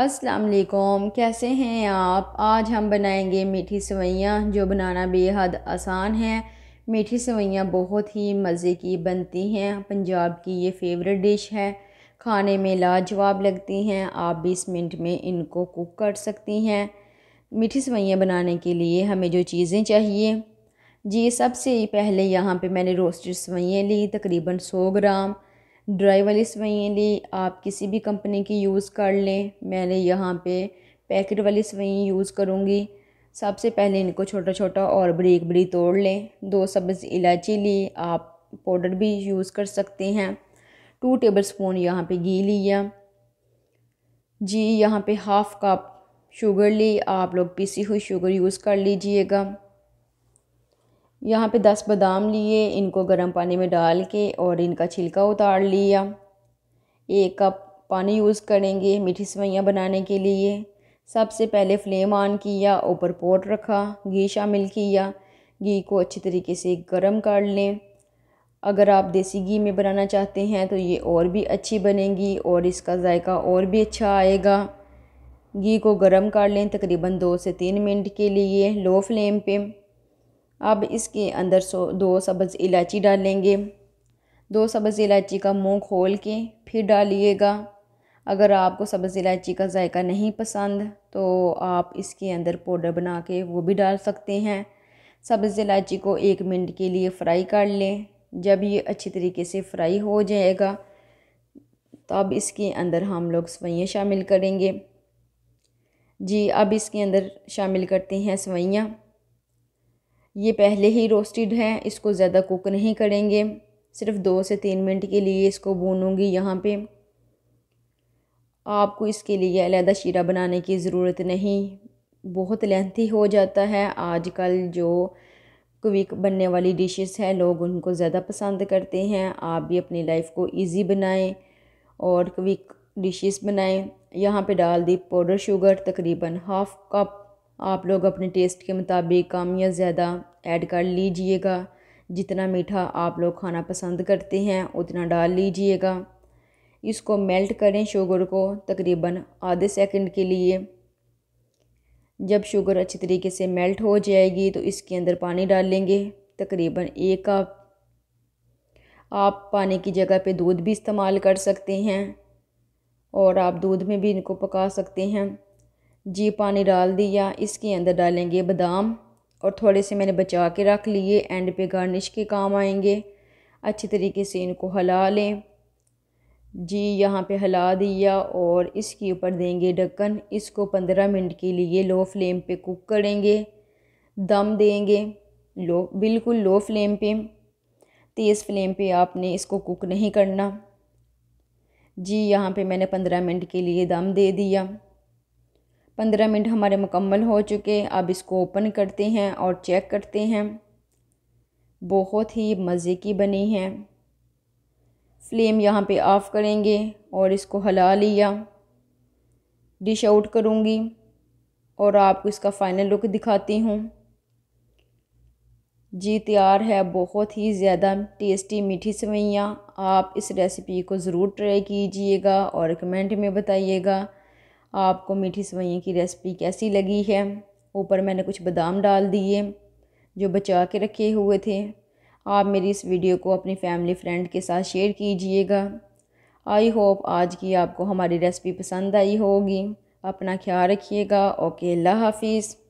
अस्सलाम वालेकुम कैसे हैं आप आज हम बनाएंगे मीठी सवैयाँ जो बनाना बेहद आसान है मीठी सवैयाँ बहुत ही मज़े की बनती हैं पंजाब की ये फेवरेट डिश है खाने में लाजवाब लगती हैं आप बीस मिनट में इनको कुक कर सकती हैं मीठी सवैयाँ बनाने के लिए हमें जो चीज़ें चाहिए जी सबसे पहले यहाँ पे मैंने रोस्टेड सवैयाँ ली तकरीबन सौ ग्राम ड्राई वाली सवैयाँ ली आप किसी भी कंपनी की यूज़ कर लें मैंने यहाँ पे पैकेट वाली सवैयाँ यूज़ करूँगी सबसे पहले इनको छोटा छोटा और बरीक बरीक तोड़ लें दो सब्ज़ इलायची ली आप पाउडर भी यूज़ कर सकते हैं टू टेबल स्पून यहाँ पर घी लिया जी यहाँ पे हाफ़ कप शुगर ली आप लोग पीसी हुई शुगर यूज़ कर लीजिएगा यहाँ पे दस बादाम लिए इनको गर्म पानी में डाल के और इनका छिलका उतार लिया एक कप पानी यूज़ करेंगे मीठी सेवैयाँ बनाने के लिए सबसे पहले फ्लेम ऑन किया ऊपर पोट रखा घी शामिल किया घी को अच्छी तरीके से गर्म कर लें अगर आप देसी घी में बनाना चाहते हैं तो ये और भी अच्छी बनेगी और इसका जायका और भी अच्छा आएगा घी को गर्म कर लें तकरीबन दो से तीन मिनट के लिए लो फ्लेम पे अब इसके अंदर सो दो सब्ज़ इलायची डालेंगे दो सब्ज़ इलायची का मुंह खोल के फिर डालिएगा अगर आपको सब्ज़ इलायची का जायका नहीं पसंद तो आप इसके अंदर पाउडर बना के वो भी डाल सकते हैं सब्ज़ इलायची को एक मिनट के लिए फ्राई कर लें जब ये अच्छी तरीके से फ्राई हो जाएगा तब इसके अंदर हम लोग सवैयाँ शामिल करेंगे जी अब इसके अंदर शामिल करते हैं सवैयाँ ये पहले ही रोस्टेड है इसको ज़्यादा कुक नहीं करेंगे सिर्फ दो से तीन मिनट के लिए इसको भूनूंगी यहाँ पे आपको इसके लिए अलहदा शीरा बनाने की ज़रूरत नहीं बहुत लेंथी हो जाता है आजकल जो क्विक बनने वाली डिशेस हैं लोग उनको ज़्यादा पसंद करते हैं आप भी अपनी लाइफ को इजी बनाएं और क्विक डिशेस बनाएं यहाँ पे डाल दी पाउडर शुगर तकरीबन हाफ़ कप आप लोग अपने टेस्ट के मुताबिक कम या ज़्यादा ऐड कर लीजिएगा जितना मीठा आप लोग खाना पसंद करते हैं उतना डाल लीजिएगा इसको मेल्ट करें शुगर को तकरीबन आधे सेकंड के लिए जब शुगर अच्छी तरीके से मेल्ट हो जाएगी तो इसके अंदर पानी डाल लेंगे तकरीबन एक कप आप पानी की जगह पे दूध भी इस्तेमाल कर सकते हैं और आप दूध में भी इनको पका सकते हैं जी पानी डाल दिया इसके अंदर डालेंगे बादाम और थोड़े से मैंने बचा के रख लिए एंड पे गार्निश के काम आएंगे अच्छे तरीके से इनको हला लें जी यहाँ पे हला दिया और इसके ऊपर देंगे ढक्कन इसको पंद्रह मिनट के लिए लो फ्लेम पे कुक करेंगे दम देंगे लो बिल्कुल लो फ्लेम पे तेज़ फ्लेम पे आपने इसको कुक नहीं करना जी यहाँ पे मैंने पंद्रह मिनट के लिए दम दे दिया पंद्रह मिनट हमारे मुकम्मल हो चुके अब इसको ओपन करते हैं और चेक करते हैं बहुत ही मज़े की बनी है फ्लेम यहाँ पे ऑफ़ करेंगे और इसको हला लिया डिश आउट करूँगी और आपको इसका फ़ाइनल लुक दिखाती हूँ जी तैयार है बहुत ही ज़्यादा टेस्टी मीठी सवैयाँ आप इस रेसिपी को ज़रूर ट्राई कीजिएगा और कमेंट में बताइएगा आपको मीठी सवैयाँ की रेसिपी कैसी लगी है ऊपर मैंने कुछ बादाम डाल दिए जो बचा के रखे हुए थे आप मेरी इस वीडियो को अपनी फैमिली फ्रेंड के साथ शेयर कीजिएगा आई होप आज की आपको हमारी रेसिपी पसंद आई होगी अपना ख्याल रखिएगा ओके अल्लाह हाफिज़